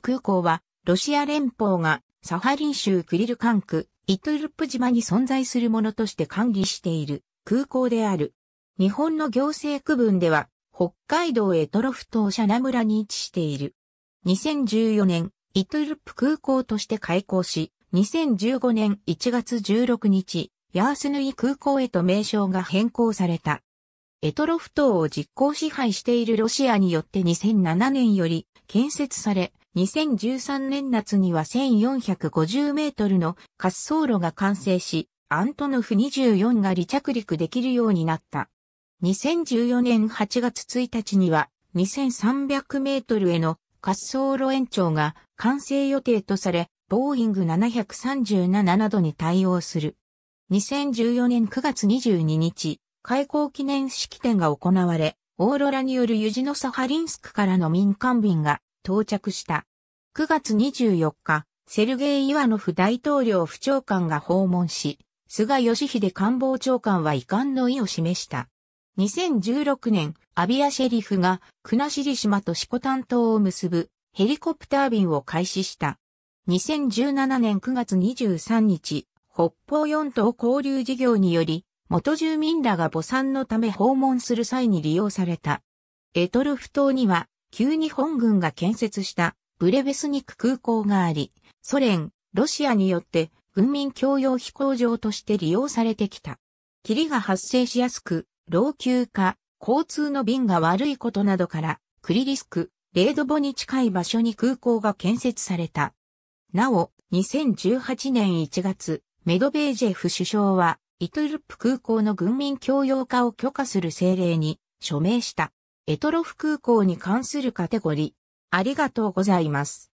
空港は、ロシア連邦がサハリン州クリル管区、イトルルプ島に存在するものとして管理している空港である。日本の行政区分では、北海道エトロフ島シャナ村に位置している。2014年、イトルルプ空港として開港し、2015年1月16日、ヤースヌイ空港へと名称が変更された。エトロフ島を実行支配しているロシアによって2007年より建設され、2013年夏には1450メートルの滑走路が完成し、アントノフ24が離着陸できるようになった。2014年8月1日には2300メートルへの滑走路延長が完成予定とされ、ボーイング737などに対応する。2014年9月22日、開港記念式典が行われ、オーロラによるユジノサハリンスクからの民間便が到着した。9月24日、セルゲイ・イワノフ大統領府長官が訪問し、菅義偉官房長官は遺憾の意を示した。2016年、アビアシェリフが国後島と色担島を結ぶヘリコプター便を開始した。2017年9月23日、北方四島交流事業により、元住民らが母産のため訪問する際に利用された。エトルフ島には、旧日本軍が建設したブレベスニク空港があり、ソ連、ロシアによって軍民共用飛行場として利用されてきた。霧が発生しやすく、老朽化、交通の便が悪いことなどから、クリリスク、レードボに近い場所に空港が建設された。なお、2018年1月、メドベージェフ首相は、イトルップ空港の軍民共用化を許可する政令に署名した。エトロフ空港に関するカテゴリありがとうございます。